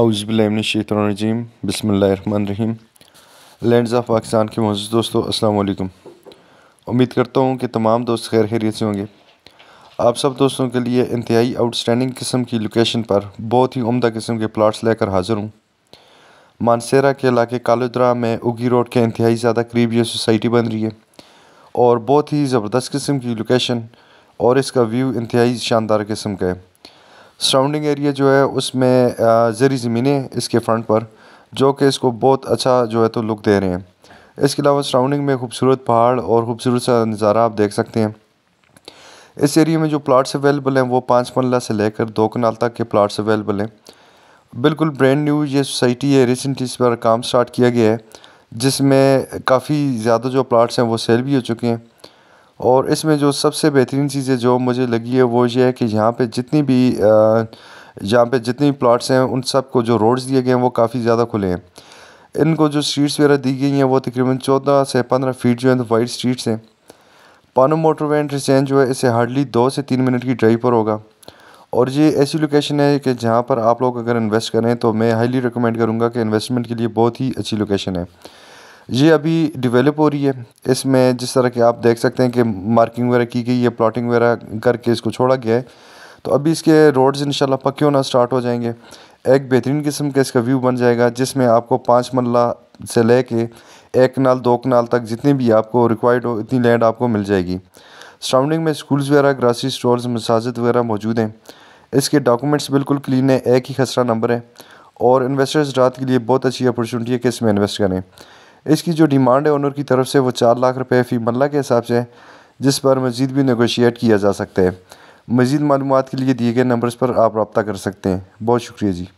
अउज़बिल्लिमिनशतरजीम बसमीम lands of Pakistan के मौजूद दोस्तों अस्सलाम उम्मीद करता हूँ कि तमाम दोस्त खैर खैरियत से होंगे आप सब दोस्तों के लिए इंतहाई आउटस्टैंडिंग किस्म की लोकेशन पर बहुत ही उमदा किस्म के प्लाट्स लेकर हाज़िर हूँ मानसेरा के इलाके कालोद्रा में उगी रोड के इंतहाई ज़्यादा करीब यह सोसाइटी बन रही है और बहुत ही ज़बरदस्त किस्म की लोकेशन और इसका व्यू इंतहाई शानदार किस्म का है सराउंडिंग एरिया जो है उसमें ज़री ज़मीनें इसके फ्रंट पर जो कि इसको बहुत अच्छा जो है तो लुक दे रहे हैं इसके अलावा सराउंडिंग में खूबसूरत पहाड़ और ख़ूबसूरत सा नज़ारा आप देख सकते हैं इस एरिया में जो प्लाट्स अवेलेबल हैं वो पाँच मल्ला से लेकर दो कनाल तक के प्लाट्स अवेलेबल हैं बिल्कुल ब्रांड न्यू ये सोसाइटी है रिसेंटली इस पर काम स्टार्ट किया गया है जिसमें काफ़ी ज़्यादा जो प्लाट्स हैं वो सेल भी हो चुके हैं और इसमें जो सबसे बेहतरीन चीज़ें जो मुझे लगी है वो ये है कि यहाँ पे जितनी भी यहाँ पे जितने भी प्लाट्स हैं उन सब को जो रोड्स दिए गए हैं वो काफ़ी ज़्यादा खुले हैं इनको जो स्ट्रीट्स वगैरह दी गई हैं वो तकरीबन चौदह से पंद्रह फीट जो हैं तो वाइड स्ट्रीट्स हैं पानो मोटरवे इंटरचेंज जो है इसे हार्डली दो से तीन मिनट की ड्राइव पर होगा और ये ऐसी लोकेशन है कि जहाँ पर आप लोग अगर इन्वेस्ट करें तो मैं हाईली रिकमेंड करूँगा कि इन्वेस्टमेंट के लिए बहुत ही अच्छी लोकेशन है ये अभी डिवेलप हो रही है इसमें जिस तरह के आप देख सकते हैं कि मार्किंग वगैरह की गई है प्लाटिंग वगैरह करके इसको छोड़ा गया है तो अभी इसके रोड्स इंशाल्लाह पक्के होना स्टार्ट हो जाएंगे एक बेहतरीन किस्म का इसका व्यू बन जाएगा जिसमें आपको पाँच मल्ला से ले कर एक कनाल दो कनाल तक जितनी भी आपको रिक्वायर्ड हो इतनी लैंड आपको मिल जाएगी सराउंडिंग में स्कूल्स वगैरह ग्रासरी स्टोर्स मसाजिद वगैरह मौजूद हैं इसके डॉक्यूमेंट्स बिल्कुल क्लीन है एक ही खसरा नंबर है और इन्वेस्टर्स रात के लिए बहुत अच्छी अपॉर्चुनिटी है कि इसमें इन्वेस्ट करें इसकी जो डिमांड है ओनर की तरफ से वो चार लाख रुपये फ़ी मल्ला के हिसाब से है जिस पर मज़ीद भी नगोशिएट किया जा सकता है मज़ीद मालूम के लिए दिए गए नंबर्स पर आप रबता कर सकते हैं बहुत शुक्रिया जी